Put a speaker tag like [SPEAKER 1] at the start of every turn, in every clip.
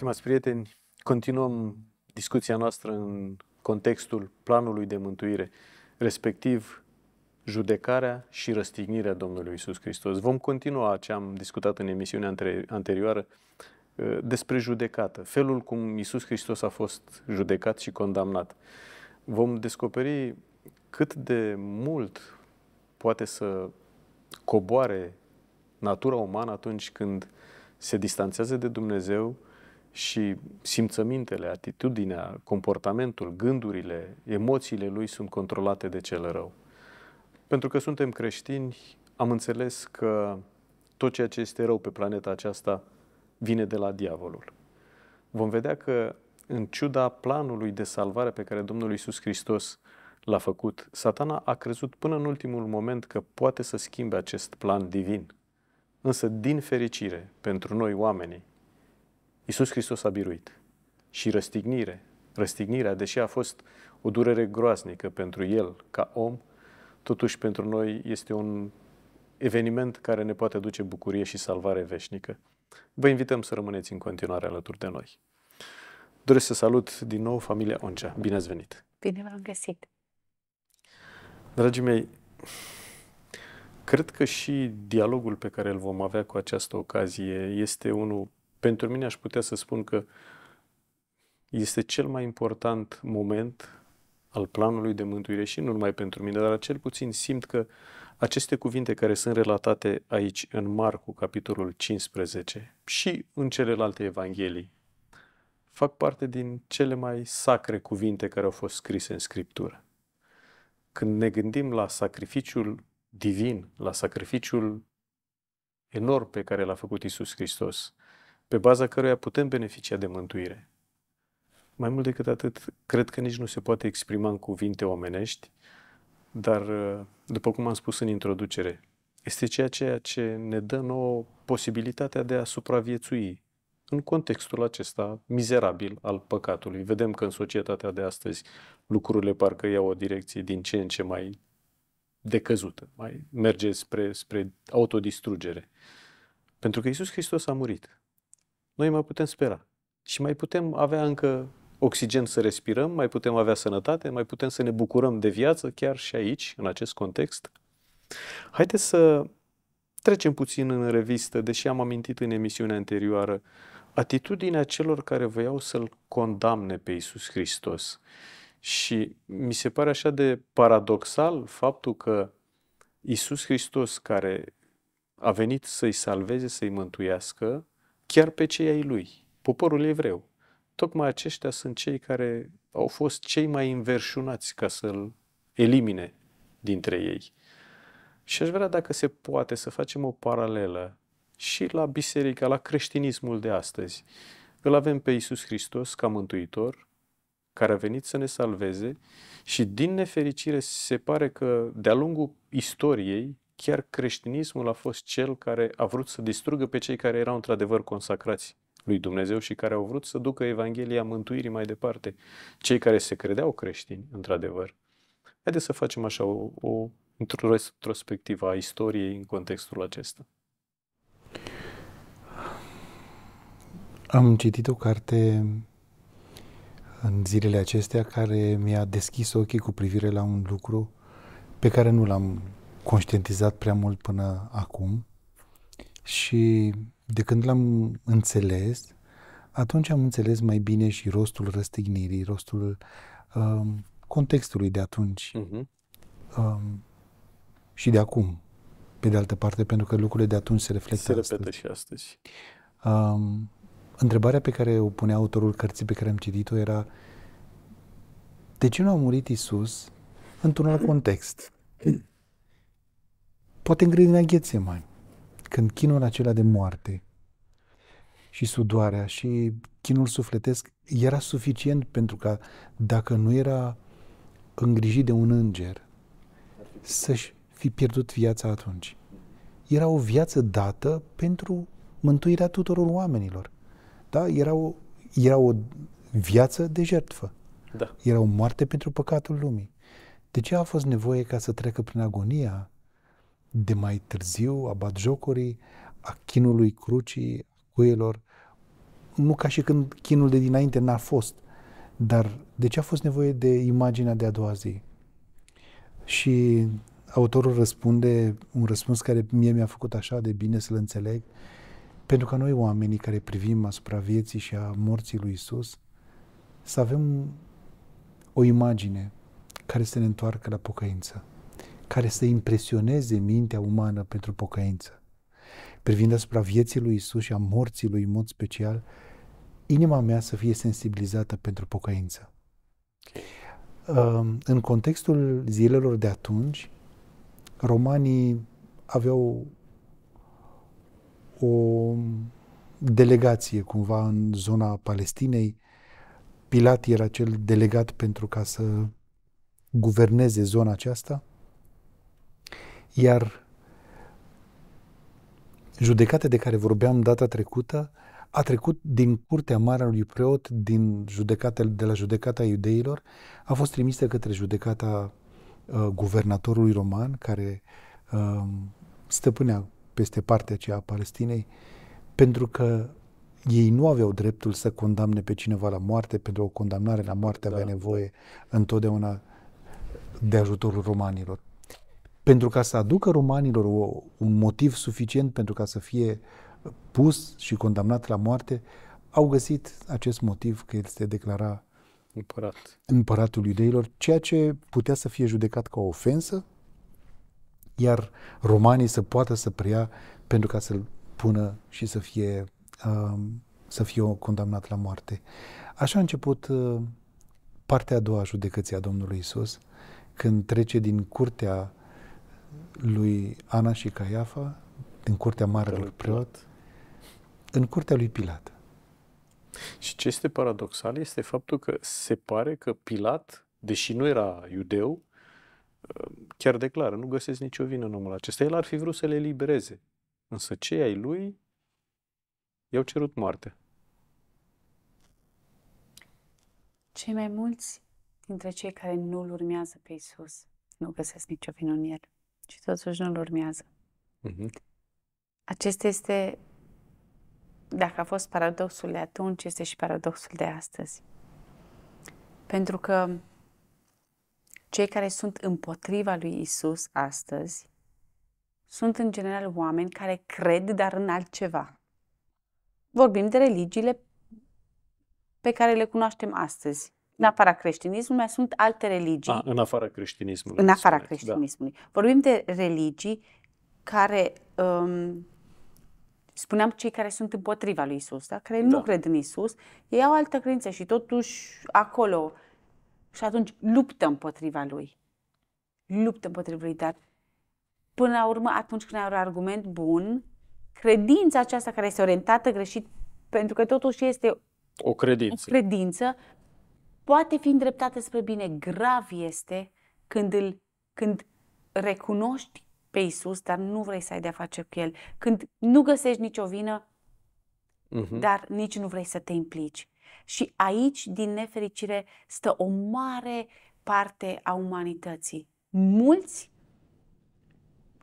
[SPEAKER 1] Stimați prieteni, continuăm discuția noastră în contextul planului de mântuire, respectiv judecarea și răstignirea Domnului Isus Hristos. Vom continua ce am discutat în emisiunea anterioară ă, despre judecată, felul cum Isus Hristos a fost judecat și condamnat. Vom descoperi cât de mult poate să coboare natura umană atunci când se distanțează de Dumnezeu, și simțămintele, atitudinea, comportamentul, gândurile, emoțiile lui sunt controlate de cel rău. Pentru că suntem creștini, am înțeles că tot ceea ce este rău pe planeta aceasta vine de la diavolul. Vom vedea că, în ciuda planului de salvare pe care Domnul Iisus Hristos l-a făcut, satana a crezut până în ultimul moment că poate să schimbe acest plan divin. Însă, din fericire pentru noi oamenii, Iisus Hristos a biruit. Și răstignire. Răstignirea, deși a fost o durere groaznică pentru El ca om, totuși pentru noi este un eveniment care ne poate duce bucurie și salvare veșnică. Vă invităm să rămâneți în continuare alături de noi. Doresc să salut din nou familia Oncea. Bine ați venit!
[SPEAKER 2] Bine v-am găsit!
[SPEAKER 1] Dragii mei, cred că și dialogul pe care îl vom avea cu această ocazie este unul pentru mine aș putea să spun că este cel mai important moment al planului de mântuire și nu numai pentru mine, dar cel puțin simt că aceste cuvinte care sunt relatate aici în Marcu, capitolul 15 și în celelalte evanghelii, fac parte din cele mai sacre cuvinte care au fost scrise în Scriptură. Când ne gândim la sacrificiul divin, la sacrificiul enorm pe care l-a făcut Isus Hristos, pe baza căruia putem beneficia de mântuire. Mai mult decât atât, cred că nici nu se poate exprima în cuvinte omenești, dar, uh, după cum am spus în introducere, este ceea, ce ne dă nouă posibilitatea de a supraviețui în contextul acesta mizerabil al păcatului. Vedem că în societatea de astăzi lucrurile parcă iau o direcție din ce în ce mai decăzută, mai merge spre, spre autodistrugere. Pentru că Isus Hristos a murit noi mai putem spera. Și mai putem avea încă oxigen să respirăm, mai putem avea sănătate, mai putem să ne bucurăm de viață, chiar și aici, în acest context. Haideți să trecem puțin în revistă, deși am amintit în emisiunea anterioară, atitudinea celor care voiau să-L condamne pe Iisus Hristos. Și mi se pare așa de paradoxal faptul că Iisus Hristos, care a venit să-i salveze, să-i mântuiască, chiar pe cei ai lui, poporul evreu. Tocmai aceștia sunt cei care au fost cei mai inverșunați ca să-l elimine dintre ei. Și aș vrea dacă se poate să facem o paralelă și la biserica, la creștinismul de astăzi. Îl avem pe Iisus Hristos ca mântuitor, care a venit să ne salveze și din nefericire se pare că de-a lungul istoriei chiar creștinismul a fost cel care a vrut să distrugă pe cei care erau într-adevăr consacrați lui Dumnezeu și care au vrut să ducă Evanghelia mântuirii mai departe. Cei care se credeau creștini, într-adevăr. Haideți să facem așa o, o introspectivă a istoriei în contextul acesta.
[SPEAKER 3] Am citit o carte în zilele acestea care mi-a deschis ochii cu privire la un lucru pe care nu l-am conștientizat prea mult până acum și de când l-am înțeles, atunci am înțeles mai bine și rostul răstignirii, rostul uh, contextului de atunci uh-huh. uh, și de acum, pe de altă parte, pentru că lucrurile de atunci se reflectă Se repetă astăzi. și astăzi. Uh, întrebarea pe care o punea autorul cărții pe care am citit-o era de ce nu a murit Isus într-un alt context? Poate în grădina Ghețemani, când chinul acela de moarte și sudoarea și chinul sufletesc era suficient pentru că dacă nu era îngrijit de un înger, să-și fi pierdut viața atunci. Era o viață dată pentru mântuirea tuturor oamenilor. Da? Era o, era o viață de jertfă. Da. Era o moarte pentru păcatul lumii. De ce a fost nevoie ca să treacă prin agonia de mai târziu a batjocorii, a chinului crucii, cuielor, nu ca și când chinul de dinainte n-a fost, dar de ce a fost nevoie de imaginea de a doua zi? Și autorul răspunde un răspuns care mie mi-a făcut așa de bine să-l înțeleg, pentru că noi oamenii care privim asupra vieții și a morții lui Isus, să avem o imagine care să ne întoarcă la pocăință care să impresioneze mintea umană pentru pocăință. Privind asupra vieții lui Isus și a morții lui în mod special, inima mea să fie sensibilizată pentru pocăință. Um, în contextul zilelor de atunci, romanii aveau o delegație cumva în zona Palestinei. Pilat era cel delegat pentru ca să guverneze zona aceasta iar judecata de care vorbeam data trecută a trecut din curtea marelui preot, din judecata, de la judecata iudeilor, a fost trimisă către judecata uh, guvernatorului roman, care uh, stăpânea peste partea aceea a Palestinei, pentru că ei nu aveau dreptul să condamne pe cineva la moarte, pentru o condamnare la moarte da. avea nevoie întotdeauna de ajutorul romanilor pentru ca să aducă romanilor o, un motiv suficient pentru ca să fie pus și condamnat la moarte, au găsit acest motiv că el se declara Împărat. împăratul iudeilor, ceea ce putea să fie judecat ca o ofensă, iar romanii să poată să preia pentru ca să-l pună și să fie, um, să fie condamnat la moarte. Așa a început uh, partea a doua a judecății a Domnului Isus, când trece din curtea lui Ana și Caiafa din curtea marelor preot, în curtea lui Pilat.
[SPEAKER 1] Și ce este paradoxal este faptul că se pare că Pilat, deși nu era iudeu, chiar declară, nu găsesc nicio vină în omul acesta. El ar fi vrut să le libereze, însă cei ai lui i-au cerut
[SPEAKER 2] moarte. Cei mai mulți dintre cei care nu-L urmează pe Isus nu găsesc nicio vină în el și totuși nu-l urmează. Uh-huh. Acesta este, dacă a fost paradoxul de atunci, este și paradoxul de astăzi. Pentru că cei care sunt împotriva lui Isus astăzi sunt în general oameni care cred, dar în altceva. Vorbim de religiile pe care le cunoaștem astăzi în afara creștinismului, mai sunt alte religii. A,
[SPEAKER 1] în afara creștinismului. În afara
[SPEAKER 2] spuneți, da. creștinismului. Da. Vorbim de religii care, um, spuneam, cei care sunt împotriva lui Isus, da? care da. nu cred în Isus, ei au altă credință și totuși acolo. Și atunci luptă împotriva lui. Luptă împotriva lui, dar până la urmă, atunci când ai un argument bun, credința aceasta care este orientată greșit, pentru că totuși este
[SPEAKER 1] o credință. O
[SPEAKER 2] credință poate fi îndreptată spre bine. Grav este când, îl, când recunoști pe Isus, dar nu vrei să ai de-a face cu El. Când nu găsești nicio vină, uh-huh. dar nici nu vrei să te implici. Și aici, din nefericire, stă o mare parte a umanității. Mulți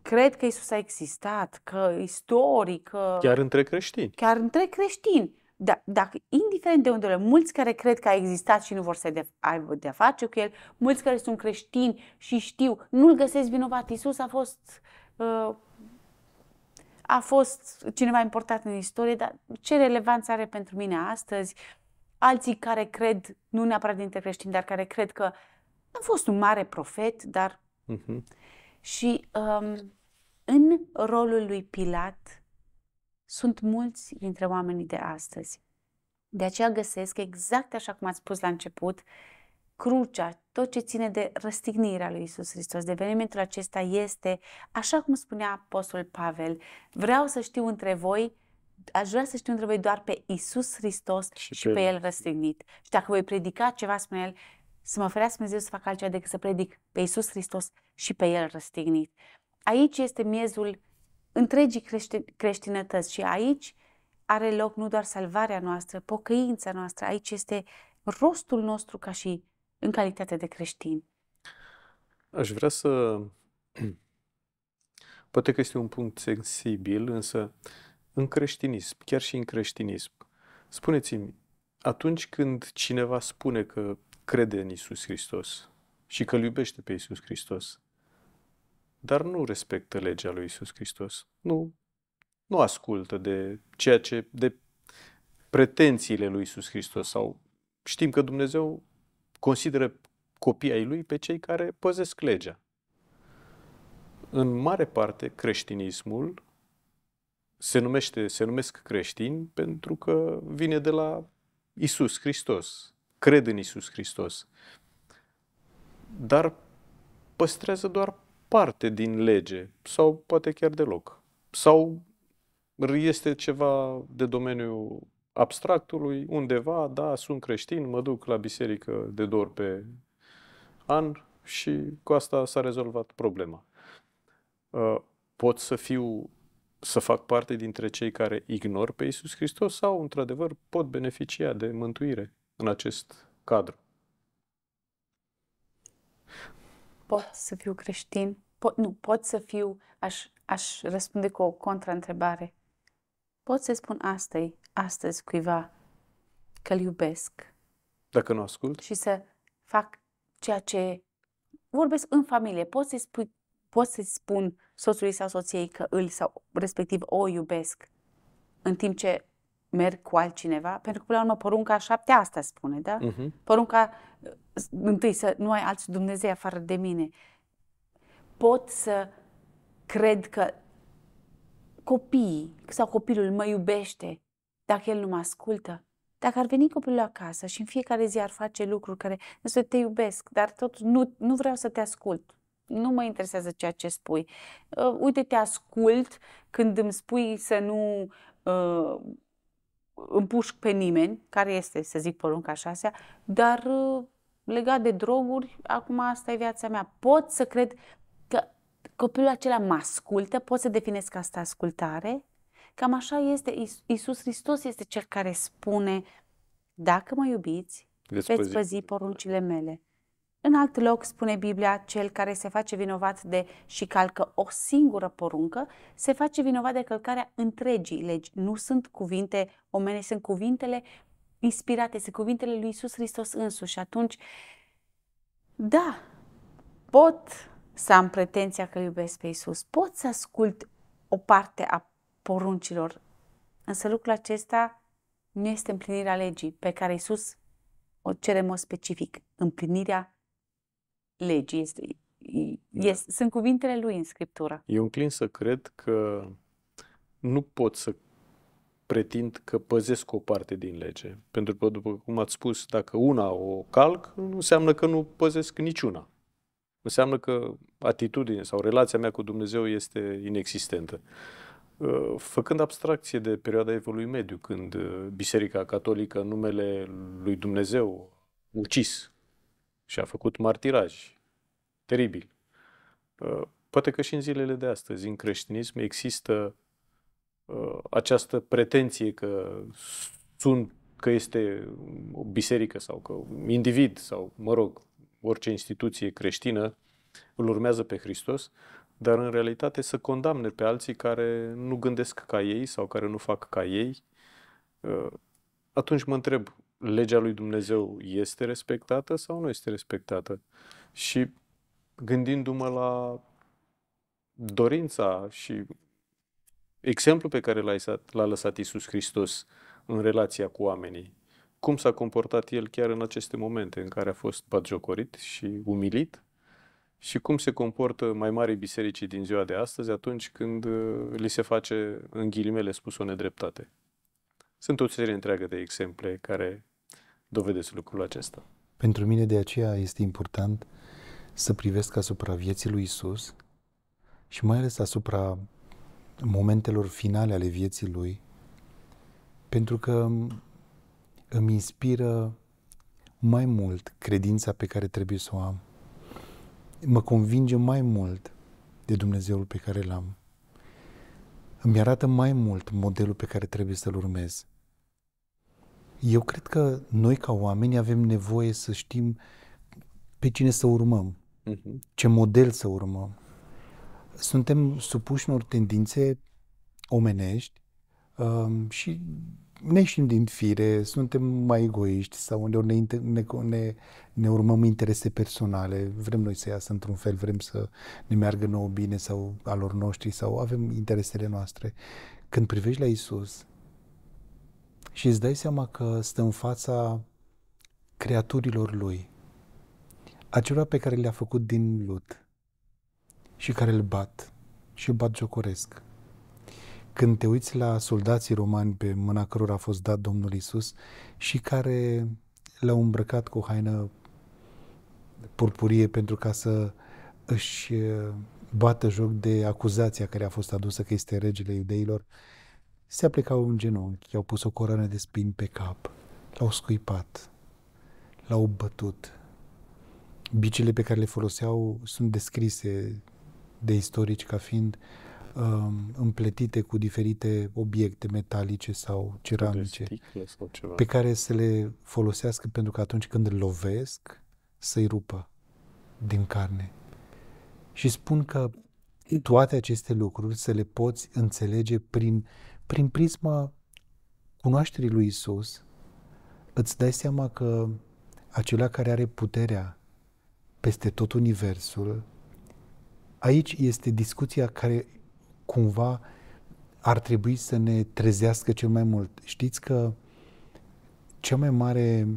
[SPEAKER 2] cred că Isus a existat, că istoric, că... Chiar între creștini. Chiar între creștini da, dacă, indiferent de unde, mulți care cred că a existat și nu vor să aibă de-a face cu el, mulți care sunt creștini și știu, nu-l găsesc vinovat. Isus a fost, uh, a fost cineva important în istorie, dar ce relevanță are pentru mine astăzi? Alții care cred, nu neapărat dintre creștini, dar care cred că a fost un mare profet, dar... Uh-huh. Și um, în rolul lui Pilat, sunt mulți dintre oamenii de astăzi. De aceea găsesc, exact așa cum ați spus la început, crucea, tot ce ține de răstignirea lui Isus Hristos. Devenimentul acesta este, așa cum spunea Apostol Pavel, vreau să știu între voi aș vrea să știu între voi doar pe Isus Hristos și, și pe, pe El răstignit. Și dacă voi predica ceva, spune El, să mă ferească Dumnezeu să fac altceva decât să predic pe Isus Hristos și pe El răstignit. Aici este miezul întregii creștinătăți și aici are loc nu doar salvarea noastră, pocăința noastră, aici este rostul nostru ca și în calitate de creștin.
[SPEAKER 1] Aș vrea să... Poate că este un punct sensibil, însă în creștinism, chiar și în creștinism, spuneți-mi, atunci când cineva spune că crede în Isus Hristos și că îl iubește pe Isus Hristos, dar nu respectă legea lui Isus Hristos. Nu, nu ascultă de ceea ce, de pretențiile lui Isus Hristos sau știm că Dumnezeu consideră copii ai lui pe cei care păzesc legea. În mare parte, creștinismul se, numește, se numesc creștini pentru că vine de la Isus Hristos. Cred în Isus Hristos. Dar păstrează doar parte din lege sau poate chiar deloc. Sau este ceva de domeniul abstractului, undeva, da, sunt creștin, mă duc la biserică de dor pe an și cu asta s-a rezolvat problema. Uh, pot să fiu, să fac parte dintre cei care ignor pe Isus Hristos sau, într-adevăr, pot beneficia de mântuire în acest cadru?
[SPEAKER 2] pot să fiu creștin? Po- nu, pot să fiu, aș, aș răspunde cu o contraîntrebare. Pot să spun astăzi, astăzi cuiva că îl iubesc.
[SPEAKER 1] Dacă nu ascult.
[SPEAKER 2] Și să fac ceea ce vorbesc în familie. Pot să-i, spui, pot să spun soțului sau soției că îl sau respectiv o iubesc în timp ce merg cu altcineva, pentru că, până la urmă, porunca șaptea asta spune, da? Uh-huh. Porunca, întâi, să nu ai alți Dumnezei afară de mine. Pot să cred că copiii sau copilul mă iubește dacă el nu mă ascultă. Dacă ar veni copilul acasă și în fiecare zi ar face lucruri care să te iubesc, dar tot nu, nu vreau să te ascult, nu mă interesează ceea ce spui. Uh, uite, te ascult când îmi spui să nu uh, împușc pe nimeni, care este, să zic, porunca șasea, dar uh, legat de droguri, acum asta e viața mea. Pot să cred că copilul acela mă ascultă, pot să definesc asta ascultare. Cam așa este, Iisus Hristos este cel care spune, dacă mă iubiți,
[SPEAKER 3] veți, veți păzi
[SPEAKER 2] poruncile mele. În alt loc spune Biblia, cel care se face vinovat de și calcă o singură poruncă, se face vinovat de călcarea întregii legi. Nu sunt cuvinte omene, sunt cuvintele inspirate, sunt cuvintele lui Isus Hristos însuși. Și atunci, da, pot să am pretenția că iubesc pe Isus, pot să ascult o parte a poruncilor, însă lucrul acesta nu este împlinirea legii pe care Isus o cere în mod specific, împlinirea legii. Este, da. este, sunt cuvintele lui în Scriptură.
[SPEAKER 1] Eu înclin să cred că nu pot să pretind că păzesc o parte din lege. Pentru că, după cum ați spus, dacă una o calc, nu înseamnă că nu păzesc niciuna. Înseamnă că atitudine sau relația mea cu Dumnezeu este inexistentă. Uh, făcând abstracție de perioada evolui Mediu, când uh, Biserica Catolică, în numele lui Dumnezeu, ucis și a făcut martiraj teribil. Uh, poate că și în zilele de astăzi, în creștinism, există uh, această pretenție că sunt că este o biserică sau că un individ sau, mă rog, orice instituție creștină îl urmează pe Hristos, dar în realitate să condamne pe alții care nu gândesc ca ei sau care nu fac ca ei, uh, atunci mă întreb, legea lui Dumnezeu este respectată sau nu este respectată. Și gândindu-mă la dorința și exemplul pe care l-a lăsat, Iisus Isus Hristos în relația cu oamenii, cum s-a comportat el chiar în aceste momente în care a fost batjocorit și umilit și cum se comportă mai mari bisericii din ziua de astăzi atunci când uh, li se face, în ghilimele spus, o nedreptate. Sunt o serie întreagă de exemple care dovedesc lucrul acesta.
[SPEAKER 3] Pentru mine de aceea este important să privesc asupra vieții lui Isus și mai ales asupra momentelor finale ale vieții lui, pentru că îmi inspiră mai mult credința pe care trebuie să o am. Mă convinge mai mult de Dumnezeul pe care l-am îmi arată mai mult modelul pe care trebuie să-l urmez. Eu cred că noi ca oameni avem nevoie să știm pe cine să urmăm, uh-huh. ce model să urmăm. Suntem supuși unor tendințe omenești uh, și ne ieșim din fire, suntem mai egoiști sau unde ne, ne, ne, ne urmăm interese personale, vrem noi să iasă într-un fel, vrem să ne meargă nouă bine sau alor noștri sau avem interesele noastre. Când privești la Isus și îți dai seama că stă în fața creaturilor Lui, acelora pe care le-a făcut din lut și care îl bat și îl bat jocoresc, când te uiți la soldații romani pe mâna cărora a fost dat Domnul Isus și care l-au îmbrăcat cu o haină purpurie pentru ca să își eh, bată joc de acuzația care a fost adusă că este regele iudeilor, se aplicau în genunchi, i-au pus o coroană de spini pe cap, l-au scuipat, l-au bătut. Bicile pe care le foloseau sunt descrise de istorici ca fiind uh, împletite cu diferite obiecte metalice sau ceramice sau ceva. pe care să le folosească pentru că atunci când îl lovesc să-i rupă din carne. Și spun că toate aceste lucruri să le poți înțelege prin, prin prisma cunoașterii lui Isus, îți dai seama că acela care are puterea peste tot universul, aici este discuția care cumva ar trebui să ne trezească cel mai mult. Știți că cea mai mare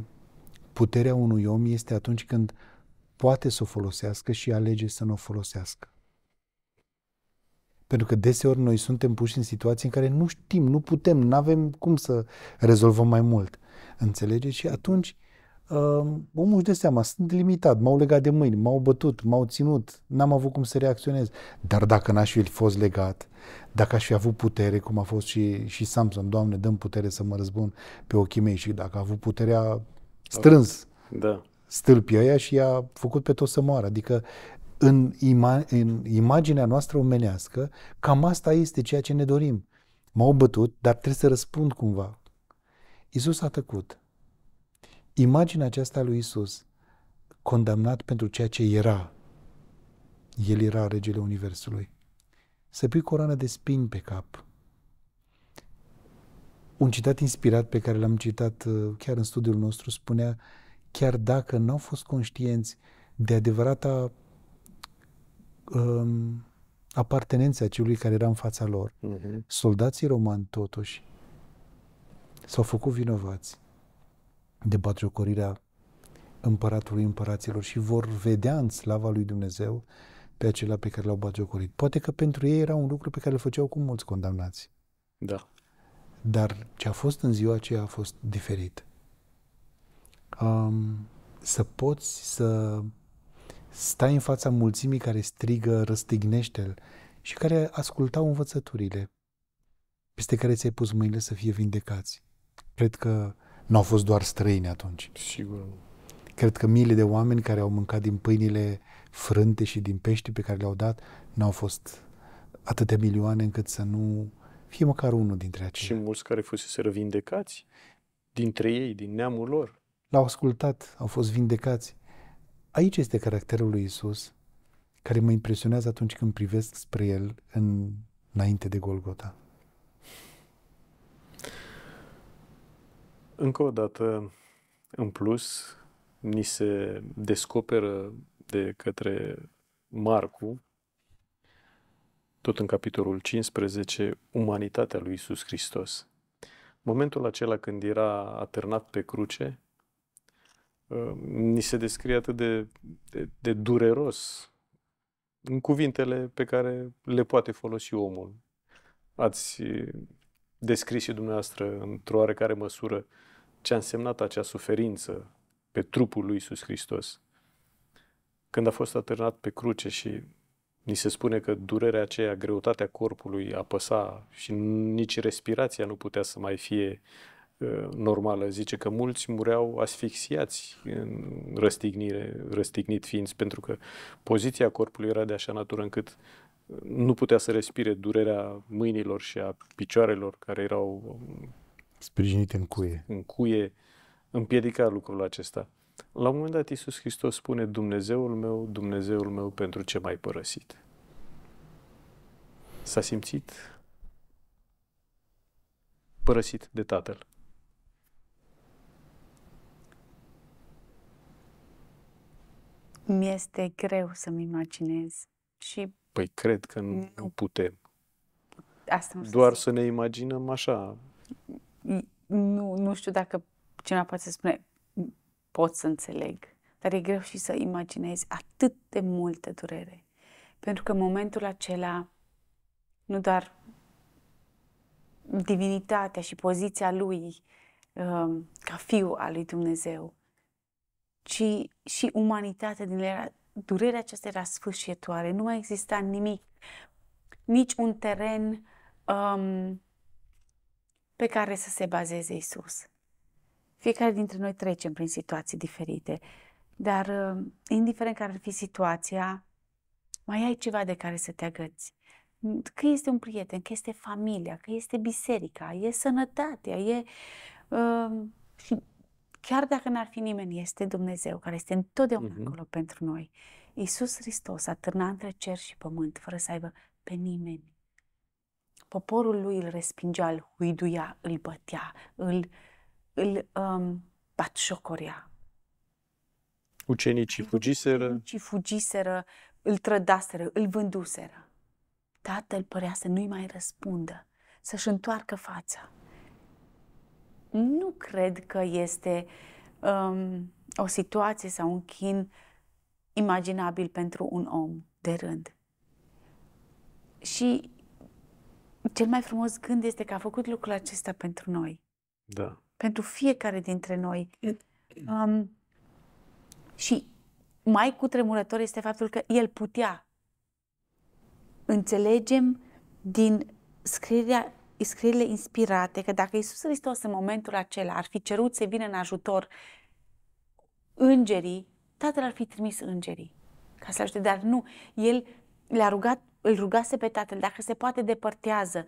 [SPEAKER 3] putere a unui om este atunci când poate să o folosească și alege să nu o folosească. Pentru că deseori noi suntem puși în situații în care nu știm, nu putem, nu avem cum să rezolvăm mai mult. Înțelegeți? Și atunci uh, omul își dă seama, sunt limitat, m-au legat de mâini, m-au bătut, m-au ținut, n-am avut cum să reacționez. Dar dacă n-aș fi fost legat, dacă aș fi avut putere, cum a fost și, și Samson, Doamne, dăm putere să mă răzbun pe ochii mei și dacă a avut puterea strâns da. stâlpii aia și i-a făcut pe toți să moară. Adică în, ima- în imaginea noastră omenească, cam asta este ceea ce ne dorim. M-au bătut, dar trebuie să răspund cumva. Isus a tăcut imaginea aceasta lui Isus, condamnat pentru ceea ce era, el era regele Universului, să pui coroană de spini pe cap. Un citat inspirat pe care l-am citat uh, chiar în studiul nostru spunea chiar dacă n-au fost conștienți de adevărata um, apartenența celui care era în fața lor, uh-huh. soldații romani totuși s-au făcut vinovați de batjocorirea împăratului împăraților și vor vedea în slava lui Dumnezeu pe acela pe care l-au batjocorit. Poate că pentru ei era un lucru pe care îl făceau cu mulți condamnați. Da. Dar ce a fost în ziua aceea a fost diferit. Um, să poți să stai în fața mulțimii care strigă răstignește-l și care ascultau învățăturile peste care ți-ai pus mâinile să fie vindecați. Cred că nu au fost doar străini atunci. Sigur. Cred că miile de oameni care au mâncat din pâinile frânte și din pești pe care le-au dat, nu au fost atâtea milioane încât să nu fie măcar unul dintre
[SPEAKER 1] aceia. Și mulți care fusese vindecați dintre ei, din neamul lor.
[SPEAKER 3] L-au ascultat, au fost vindecați. Aici este caracterul lui Isus, care mă impresionează atunci când privesc spre el în, înainte de Golgota.
[SPEAKER 1] Încă o dată, în plus, ni se descoperă de către Marcu, tot în capitolul 15, umanitatea lui Isus Hristos. Momentul acela când era atârnat pe cruce, uh, ni se descrie atât de, de, de dureros în cuvintele pe care le poate folosi omul. Ați uh, descris și dumneavoastră într-o oarecare măsură uh, ce a însemnat acea suferință pe trupul lui Iisus Hristos. Când a fost atârnat pe cruce și ni se spune că durerea aceea, greutatea corpului apăsa și nici respirația nu putea să mai fie uh, normală. Zice că mulți mureau asfixiați în răstignire, răstignit fiind, pentru că poziția corpului era de așa natură încât nu putea să respire durerea mâinilor și a picioarelor care erau
[SPEAKER 3] Sprijinite în cuie.
[SPEAKER 1] În cuie, împiedica lucrul acesta. La un moment dat Iisus Hristos spune, Dumnezeul meu, Dumnezeul meu, pentru ce m-ai părăsit? S-a simțit părăsit de Tatăl.
[SPEAKER 2] Mi-este greu să-mi imaginez și...
[SPEAKER 1] Păi cred că nu, nu putem. Asta Doar să ne imaginăm așa,
[SPEAKER 2] nu, nu știu dacă cineva poate să spune pot să înțeleg, dar e greu și să imaginezi atât de multă durere. Pentru că în momentul acela, nu doar divinitatea și poziția lui um, ca fiu al lui Dumnezeu, ci și umanitatea din era, durerea aceasta era sfârșitoare, Nu mai exista nimic, nici un teren um, pe care să se bazeze Isus. Fiecare dintre noi trecem prin situații diferite, dar uh, indiferent care ar fi situația, mai ai ceva de care să te agăți. Că este un prieten, că este familia, că este biserica, e sănătatea, e... Uh, și chiar dacă n-ar fi nimeni, este Dumnezeu care este întotdeauna uh-huh. acolo pentru noi. Iisus Hristos a târnat între cer și pământ fără să aibă pe nimeni Poporul lui îl respingea, îl huiduia, îl bătea, îl, îl um, batjocorea.
[SPEAKER 1] Ucenicii fugiseră.
[SPEAKER 2] Ucenicii fugiseră, îl trădaseră, îl vânduseră. Tatăl părea să nu-i mai răspundă, să-și întoarcă fața. Nu cred că este um, o situație sau un chin imaginabil pentru un om de rând. Și cel mai frumos gând este că a făcut lucrul acesta pentru noi. Da. Pentru fiecare dintre noi. Um, și mai cu tremurător este faptul că el putea. Înțelegem din scrierea, scrierile inspirate că dacă Isus Hristos în momentul acela ar fi cerut să vină în ajutor îngerii, Tatăl ar fi trimis îngerii ca să-l ajute, dar nu. El le-a rugat îl rugase pe tatăl, dacă se poate depărtează,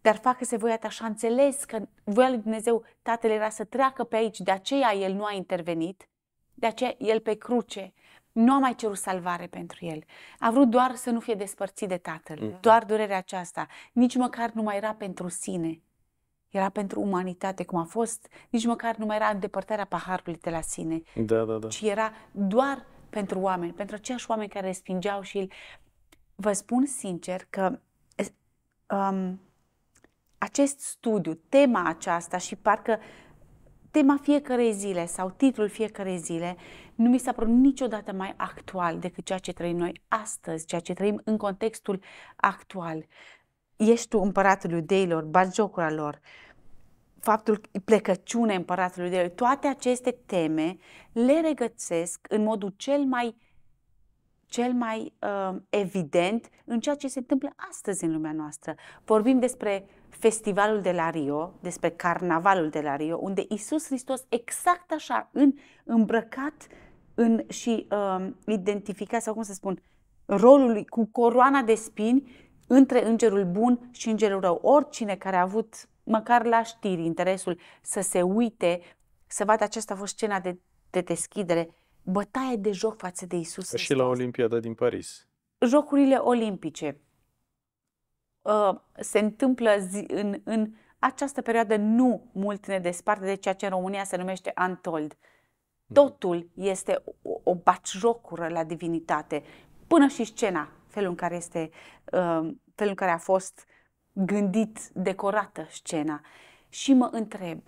[SPEAKER 2] dar facă-se voia ta și înțeles că voia lui Dumnezeu, tatăl era să treacă pe aici, de aceea el nu a intervenit, de aceea el pe cruce nu a mai cerut salvare pentru el. A vrut doar să nu fie despărțit de tatăl, mm. doar durerea aceasta. Nici măcar nu mai era pentru sine, era pentru umanitate cum a fost, nici măcar nu mai era îndepărtarea paharului de la sine,
[SPEAKER 1] da, da, da. ci
[SPEAKER 2] era doar pentru oameni, pentru aceiași oameni care respingeau și îl vă spun sincer că um, acest studiu, tema aceasta și parcă tema fiecare zile sau titlul fiecare zile nu mi s-a părut niciodată mai actual decât ceea ce trăim noi astăzi, ceea ce trăim în contextul actual. Ești tu împăratul iudeilor, barjocura lor, faptul plecăciune împăratului iudeilor, toate aceste teme le regățesc în modul cel mai cel mai uh, evident în ceea ce se întâmplă astăzi în lumea noastră. Vorbim despre festivalul de la Rio, despre carnavalul de la Rio, unde Isus Hristos exact așa, în îmbrăcat în, și uh, identificat, sau cum să spun, rolul lui, cu coroana de spini între îngerul bun și îngerul rău. Oricine care a avut măcar la știri interesul să se uite, să vadă aceasta a fost scena de, de deschidere, bătaie de joc față de Isus.
[SPEAKER 1] Și și la Olimpiada din Paris.
[SPEAKER 2] Jocurile olimpice uh, se întâmplă zi, în, în această perioadă nu mult ne desparte de ceea ce în România se numește Antold. Hmm. Totul este o, o batjocură la divinitate, până și scena, felul în care este, uh, felul în care a fost gândit, decorată scena. Și mă întreb,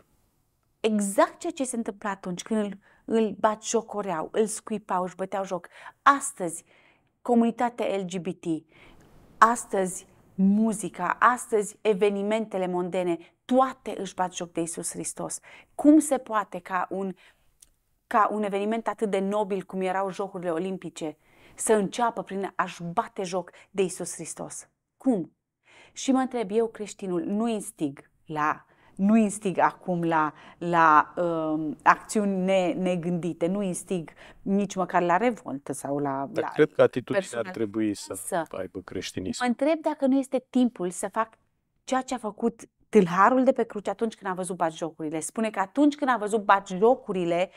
[SPEAKER 2] exact ceea ce se întâmplă atunci când îl îl jocoreau, îl scuipau, își băteau joc. Astăzi, comunitatea LGBT, astăzi muzica, astăzi evenimentele mondene, toate își bat joc de Isus Hristos. Cum se poate ca un, ca un eveniment atât de nobil cum erau Jocurile Olimpice să înceapă prin a-și bate joc de Isus Hristos? Cum? Și mă întreb eu, creștinul, nu instig la nu instig acum la, la uh, acțiuni ne, negândite, nu instig nici măcar la revoltă sau la... Dar la cred că atitudinea personal. ar trebui
[SPEAKER 1] să, să aibă creștinism. Mă
[SPEAKER 2] întreb dacă nu este timpul să fac ceea ce a făcut tâlharul de pe cruce atunci când a văzut batjocurile. Spune că atunci când a văzut batjocurile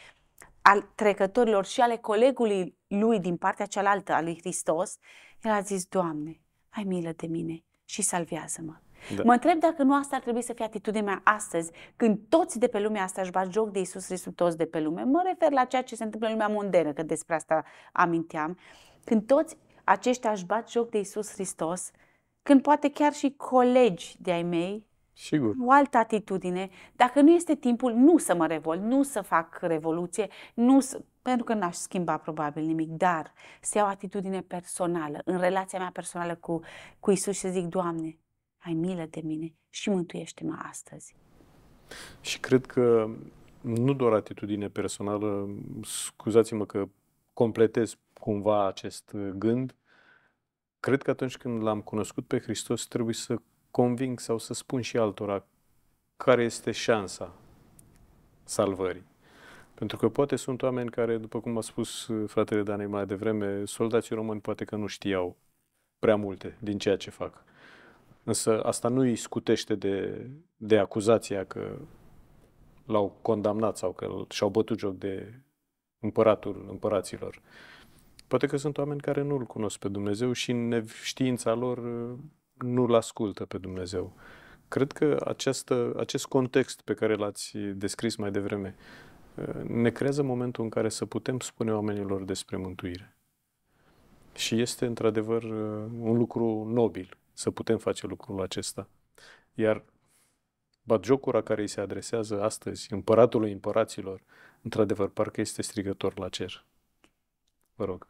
[SPEAKER 2] al trecătorilor și ale colegului lui din partea cealaltă a lui Hristos, el a zis, Doamne, ai milă de mine și salvează-mă. Da. Mă întreb dacă nu asta ar trebui să fie atitudinea astăzi, când toți de pe lumea asta își bat joc de Isus Hristos toți de pe lume. Mă refer la ceea ce se întâmplă în lumea mondenă, că despre asta aminteam. Când toți aceștia își bat joc de Isus Hristos, când poate chiar și colegi de-ai mei Sigur. O altă atitudine. Dacă nu este timpul, nu să mă revolt, nu să fac revoluție, nu să, pentru că n-aș schimba probabil nimic, dar să iau atitudine personală, în relația mea personală cu, cu Isus și să zic, Doamne, ai milă de mine și mântuiește-mă astăzi.
[SPEAKER 1] Și cred că nu doar atitudine personală, scuzați-mă că completez cumva acest gând, cred că atunci când l-am cunoscut pe Hristos trebuie să conving sau să spun și altora care este șansa salvării. Pentru că poate sunt oameni care, după cum a spus fratele Danei mai devreme, soldații români poate că nu știau prea multe din ceea ce fac. Însă asta nu îi scutește de, de acuzația că l-au condamnat sau că și-au bătut joc de împăratul împăraților. Poate că sunt oameni care nu-L cunosc pe Dumnezeu și în neștiința lor uh, nu-L ascultă pe Dumnezeu. Cred că această, acest context pe care l-ați descris mai devreme uh, ne creează momentul în care să putem spune oamenilor despre mântuire. Și este într-adevăr uh, un lucru nobil să putem face lucrul acesta. Iar batjocura care îi se adresează astăzi împăratului împăraților, într-adevăr, parcă este strigător la cer. Vă rog.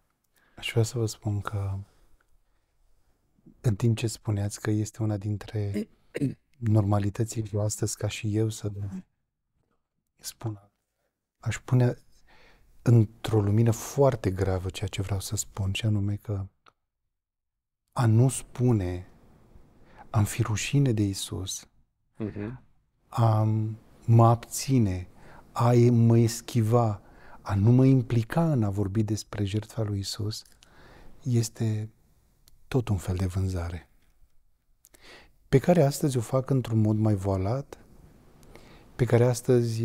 [SPEAKER 3] Aș vrea să vă spun că în timp ce spuneați că este una dintre normalitățile astăzi ca și eu să spun, aș pune într-o lumină foarte gravă ceea ce vreau să spun, și anume că a nu spune am fi rușine de Isus, uh-huh. am mă abține, a mă eschiva, a nu mă implica în a vorbi despre jertfa lui Isus, este tot un fel de vânzare. Pe care astăzi o fac într-un mod mai voalat, pe care astăzi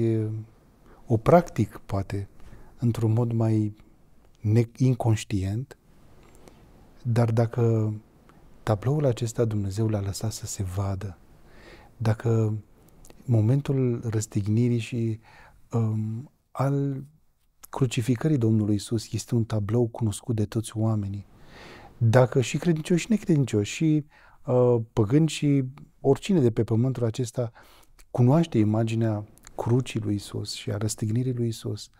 [SPEAKER 3] o practic, poate, într-un mod mai inconștient, dar dacă tabloul acesta Dumnezeu l-a lăsat să se vadă. Dacă momentul răstignirii și um, al crucificării Domnului Isus este un tablou cunoscut de toți oamenii, dacă și credincioși și necredincioși și uh, păgâni și oricine de pe pământul acesta cunoaște imaginea crucii lui Isus și a răstignirii lui Isus,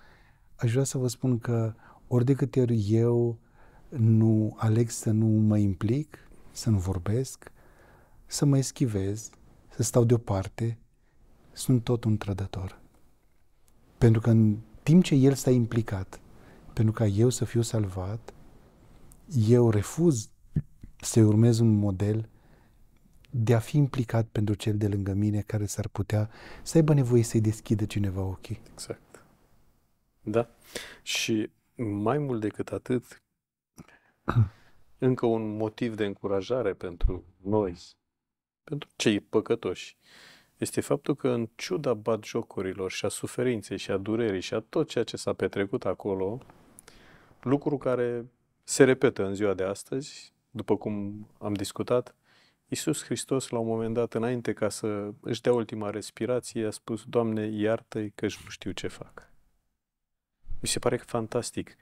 [SPEAKER 3] aș vrea să vă spun că ori de câte ori eu nu aleg să nu mă implic, să nu vorbesc, să mă eschivez, să stau deoparte, sunt tot un trădător. Pentru că în timp ce El s-a implicat, pentru ca eu să fiu salvat, eu refuz să urmez un model de a fi implicat pentru cel de lângă mine care s-ar putea să aibă nevoie să-i deschidă cineva ochii. Exact.
[SPEAKER 1] Da. Și mai mult decât atât, încă un motiv de încurajare pentru noi, pentru cei păcătoși, este faptul că în ciuda batjocorilor și a suferinței și a durerii și a tot ceea ce s-a petrecut acolo, lucru care se repetă în ziua de astăzi, după cum am discutat, Iisus Hristos, la un moment dat, înainte ca să își dea ultima respirație, a spus, Doamne, iartă-i că nu știu ce fac. Mi se pare fantastic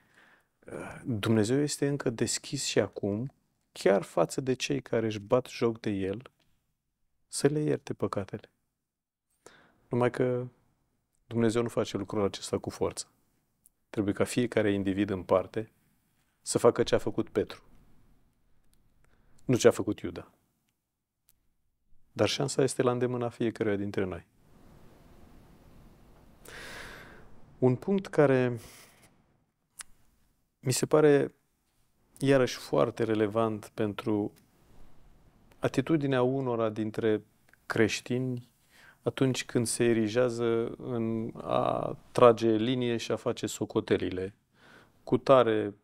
[SPEAKER 1] Dumnezeu este încă deschis și acum, chiar față de cei care își bat joc de El, să le ierte păcatele. Numai că Dumnezeu nu face lucrul acesta cu forță. Trebuie ca fiecare individ în parte să facă ce a făcut Petru, nu ce a făcut Iuda. Dar șansa este la îndemâna fiecăruia dintre noi. Un punct care mi se pare iarăși foarte relevant pentru atitudinea unora dintre creștini atunci când se erijează în a trage linie și a face socotelile. Cu tare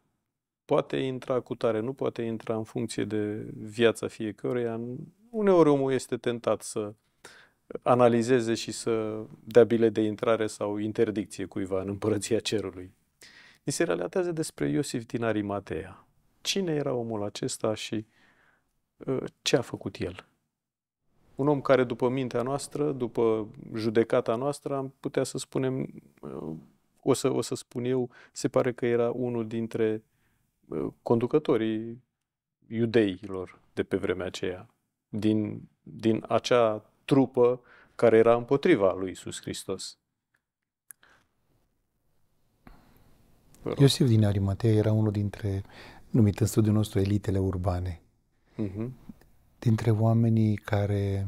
[SPEAKER 1] poate intra, cu tare nu poate intra, în funcție de viața fiecăruia. Uneori omul este tentat să analizeze și să dea bile de intrare sau interdicție cuiva în împărăția cerului. Ni se relatează despre Iosif din Arimatea. Cine era omul acesta și ă, ce a făcut el? Un om care, după mintea noastră, după judecata noastră, am putea să spunem, ă, o să, o să spun eu, se pare că era unul dintre ă, conducătorii iudeilor de pe vremea aceea, din, din acea trupă care era împotriva lui Isus Hristos.
[SPEAKER 3] rog. Iosif din Arimatea era unul dintre, numit în studiul nostru, elitele urbane. Uh-huh. Dintre oamenii care,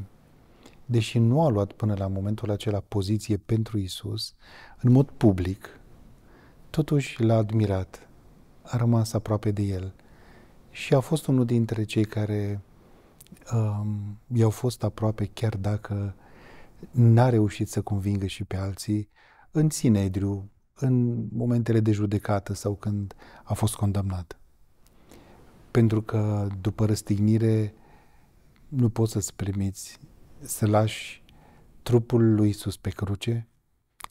[SPEAKER 3] deși nu a luat până la momentul acela poziție pentru Isus, în mod public, totuși l-a admirat, a rămas aproape de el și a fost unul dintre cei care um, i-au fost aproape chiar dacă n-a reușit să convingă și pe alții. În sine, în momentele de judecată sau când a fost condamnat. Pentru că după răstignire nu poți să-ți permiți să lași trupul lui Isus pe cruce.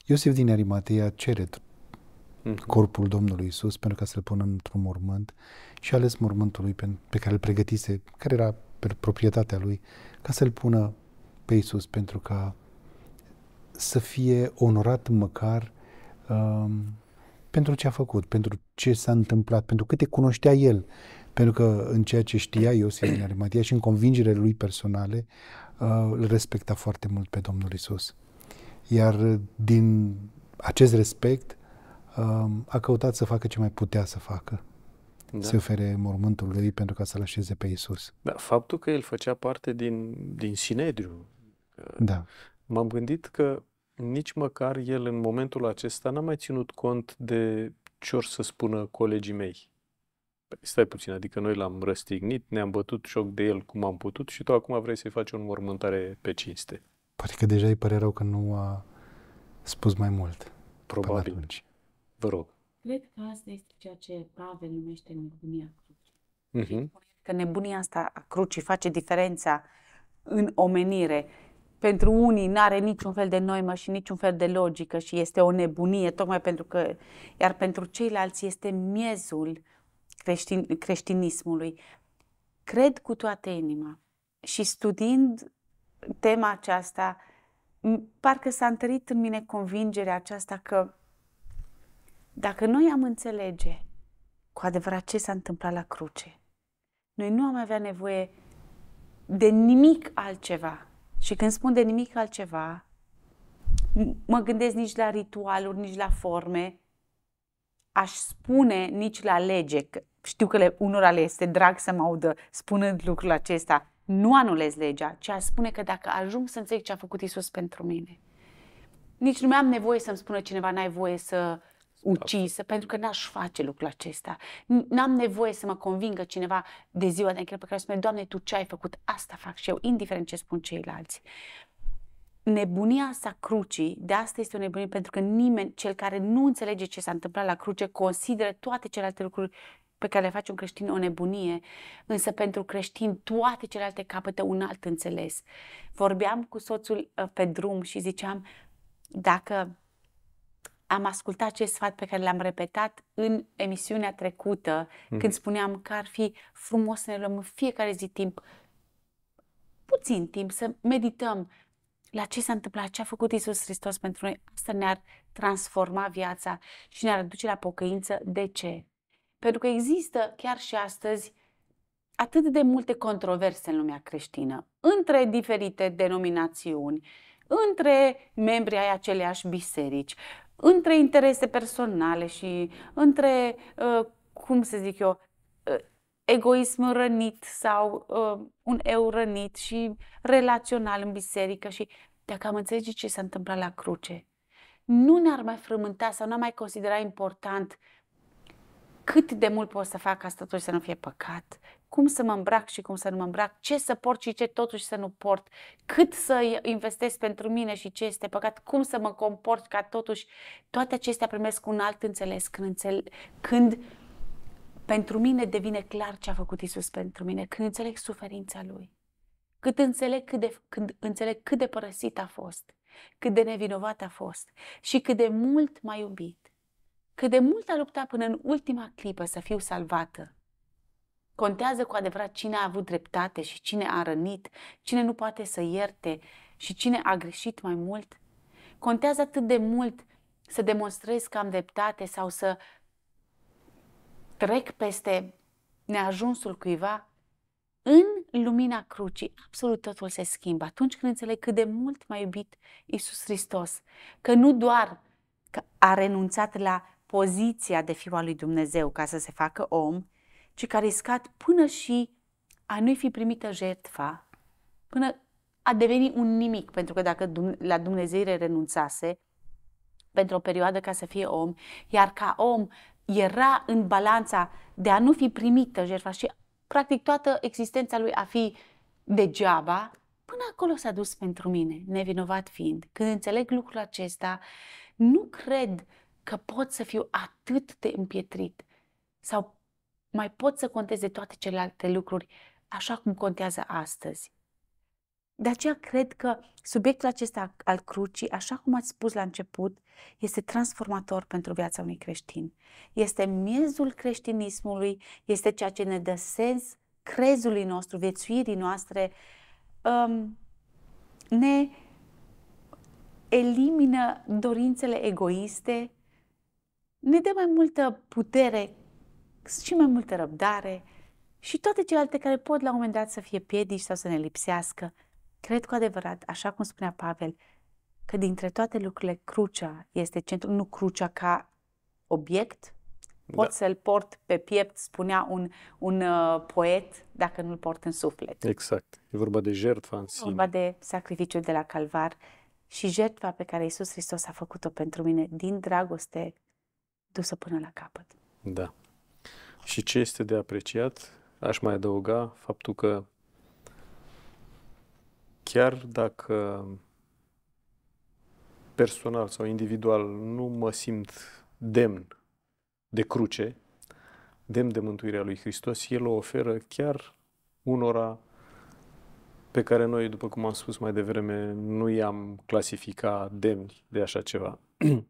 [SPEAKER 3] Iosif din Arimatea cere mhm. corpul Domnului Isus pentru ca să-l pună într-un mormânt și a ales mormântul lui pe care îl pregătise, care era pe proprietatea lui, ca să-l pună pe Isus pentru ca să fie onorat măcar pentru ce a făcut, pentru ce s-a întâmplat, pentru câte cunoștea el. Pentru că în ceea ce știa Iosif din Arimatia și în convingerile lui personale, îl respecta foarte mult pe Domnul Isus. Iar din acest respect a căutat să facă ce mai putea să facă. Da. Se ofere mormântul lui pentru ca să-l așeze pe Isus.
[SPEAKER 1] Da, faptul că el făcea parte din, din Sinedriu. Da. M-am gândit că nici măcar el în momentul acesta n-a mai ținut cont de ce or să spună colegii mei. Păi stai puțin, adică noi l-am răstignit, ne-am bătut șoc de el cum am putut și tu acum vrei să-i faci o mormântare pe cinste.
[SPEAKER 3] Poate că deja îi părea rău că nu a spus mai mult. Probabil. Atunci. Vă rog.
[SPEAKER 2] Cred că asta este ceea ce Pavel numește nebunia crucii. Uh-huh. Că nebunia asta a crucii face diferența în omenire pentru unii nu are niciun fel de noimă și niciun fel de logică și este o nebunie, tocmai pentru că, iar pentru ceilalți este miezul creștin, creștinismului. Cred cu toată inima și studiind tema aceasta, parcă s-a întărit în mine convingerea aceasta că dacă noi am înțelege cu adevărat ce s-a întâmplat la cruce, noi nu am avea nevoie de nimic altceva și când spun de nimic altceva, mă gândesc nici la ritualuri, nici la forme, aș spune nici la lege, că știu că le, unora le este drag să mă audă spunând lucrul acesta, nu anulez legea, ci aș spune că dacă ajung să înțeleg ce a făcut Isus pentru mine, nici nu mi-am nevoie să-mi spună cineva, n-ai voie să ucisă, pentru că n-aș face lucrul acesta. N-am nevoie să mă convingă cineva de ziua de încredere pe care spune, Doamne, Tu ce ai făcut? Asta fac și eu, indiferent ce spun ceilalți. Nebunia sa crucii, de asta este o nebunie, pentru că nimeni, cel care nu înțelege ce s-a întâmplat la cruce, consideră toate celelalte lucruri pe care le face un creștin o nebunie, însă pentru creștin toate celelalte capătă un alt înțeles. Vorbeam cu soțul uh, pe drum și ziceam, dacă am ascultat acest sfat pe care l-am repetat în emisiunea trecută, mm-hmm. când spuneam că ar fi frumos să ne luăm în fiecare zi timp, puțin timp, să medităm la ce s-a întâmplat, ce a făcut Isus Hristos pentru noi. Asta ne-ar transforma viața și ne-ar duce la pocăință. De ce? Pentru că există chiar și astăzi atât de multe controverse în lumea creștină, între diferite denominațiuni, între membrii ai aceleași biserici, între interese personale și între, uh, cum să zic eu, uh, egoism rănit sau uh, un eu rănit și relațional în biserică și dacă am înțelege ce s-a întâmplat la cruce, nu ne-ar mai frământa sau n ar mai considera important cât de mult pot să fac asta totuși să nu fie păcat, cum să mă îmbrac și cum să nu mă îmbrac, ce să port și ce totuși să nu port, cât să investesc pentru mine și ce este păcat, cum să mă comport ca totuși, toate acestea primesc un alt înțeles când, înțel- când pentru mine devine clar ce a făcut Isus pentru mine, când înțeleg suferința Lui, cât înțeleg cât de, când înțeleg cât de părăsit a fost, cât de nevinovat a fost și cât de mult m-a iubit, cât de mult a luptat până în ultima clipă să fiu salvată Contează cu adevărat cine a avut dreptate și cine a rănit, cine nu poate să ierte și cine a greșit mai mult. Contează atât de mult să demonstrez că am dreptate sau să trec peste neajunsul cuiva. În lumina crucii, absolut totul se schimbă atunci când înțeleg cât de mult mai iubit Iisus Hristos, că nu doar că a renunțat la poziția de fiu al lui Dumnezeu ca să se facă om, ci care riscat până și a nu fi primită jertfa, până a deveni un nimic, pentru că dacă la Dumnezeire renunțase pentru o perioadă ca să fie om, iar ca om era în balanța de a nu fi primită jertfa și practic toată existența lui a fi degeaba, până acolo s-a dus pentru mine, nevinovat fiind. Când înțeleg lucrul acesta, nu cred că pot să fiu atât de împietrit sau mai pot să conteze toate celelalte lucruri așa cum contează astăzi. De aceea cred că subiectul acesta al crucii, așa cum ați spus la început, este transformator pentru viața unui creștin. Este miezul creștinismului, este ceea ce ne dă sens crezului nostru, viețuirii noastre, um, ne elimină dorințele egoiste, ne dă mai multă putere și mai multă răbdare și toate celelalte care pot la un moment dat să fie piedici sau să ne lipsească. Cred cu adevărat, așa cum spunea Pavel, că dintre toate lucrurile, crucea este centrul, nu crucea ca obiect, da. pot da. să-l port pe piept, spunea un, un uh, poet, dacă nu-l port în suflet.
[SPEAKER 1] Exact. E vorba de jertfa în sine. E vorba
[SPEAKER 2] de sacrificiul de la calvar și jertfa pe care Iisus Hristos a făcut-o pentru mine din dragoste dusă până la capăt.
[SPEAKER 1] Da. Și ce este de apreciat, aș mai adăuga faptul că chiar dacă personal sau individual nu mă simt demn de cruce, demn de mântuirea lui Hristos, El o oferă chiar unora pe care noi, după cum am spus mai devreme, nu i-am clasificat demni de așa ceva.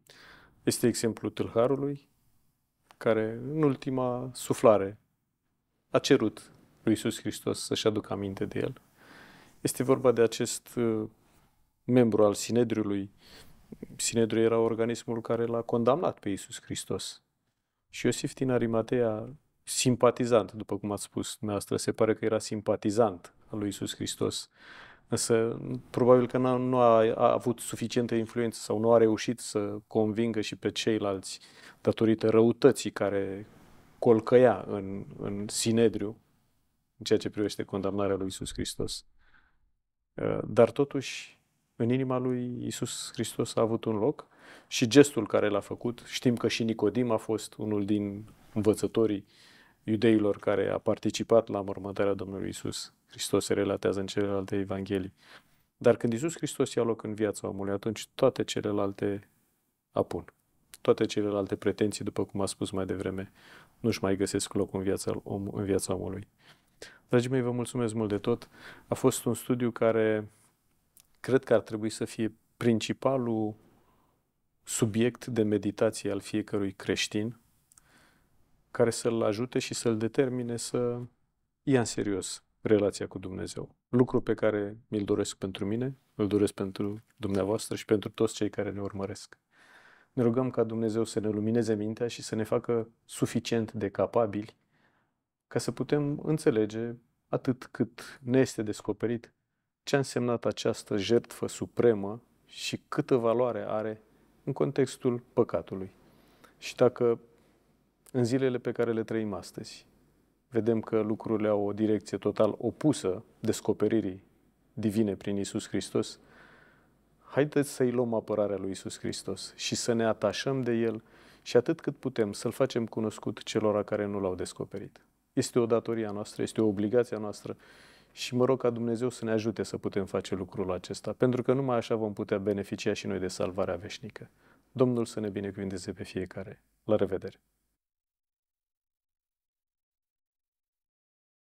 [SPEAKER 1] Este exemplul tâlharului, care în ultima suflare a cerut lui Iisus Hristos să-și aducă aminte de el. Este vorba de acest uh, membru al Sinedriului. Sinedriul era organismul care l-a condamnat pe Iisus Hristos. Și Iosif din Arimatea, simpatizant, după cum ați spus dumneavoastră, se pare că era simpatizant al lui Iisus Hristos, Însă, probabil că nu, a nu a, a avut suficientă influență sau nu a reușit să convingă și pe ceilalți datorită răutății care colcăia în, în Sinedriu în ceea ce privește condamnarea lui Isus Hristos. Uh, dar totuși, în inima lui Isus Hristos a avut un loc și gestul care l-a făcut, știm că și Nicodim a fost unul din învățătorii uh, iudeilor care a participat la mormântarea Domnului Isus. Hristos se relatează în celelalte evanghelii. Dar când Isus Hristos ia loc în viața omului, atunci toate celelalte apun. Toate celelalte pretenții, după cum a spus mai devreme, nu-și mai găsesc loc în viața, om, în viața omului. Dragii mei, vă mulțumesc mult de tot. A fost un studiu care cred că ar trebui să fie principalul subiect de meditație al fiecărui creștin, care să-l ajute și să-l determine să ia în serios relația cu Dumnezeu. Lucru pe care mi-l doresc pentru mine, îl doresc pentru dumneavoastră și pentru toți cei care ne urmăresc. Ne rugăm ca Dumnezeu să ne lumineze mintea și să ne facă suficient de capabili ca să putem înțelege atât cât ne este descoperit ce a însemnat această jertfă supremă și câtă valoare are în contextul păcatului. Și dacă în zilele pe care le trăim astăzi. Vedem că lucrurile au o direcție total opusă descoperirii divine prin Isus Hristos. Haideți să-i luăm apărarea lui Isus Hristos și să ne atașăm de El și atât cât putem să-L facem cunoscut celor care nu L-au descoperit. Este o datoria noastră, este o obligația noastră și mă rog ca Dumnezeu să ne ajute să putem face lucrul acesta, pentru că numai așa vom putea beneficia și noi de salvarea veșnică. Domnul să
[SPEAKER 3] ne binecuvinteze pe fiecare. La revedere!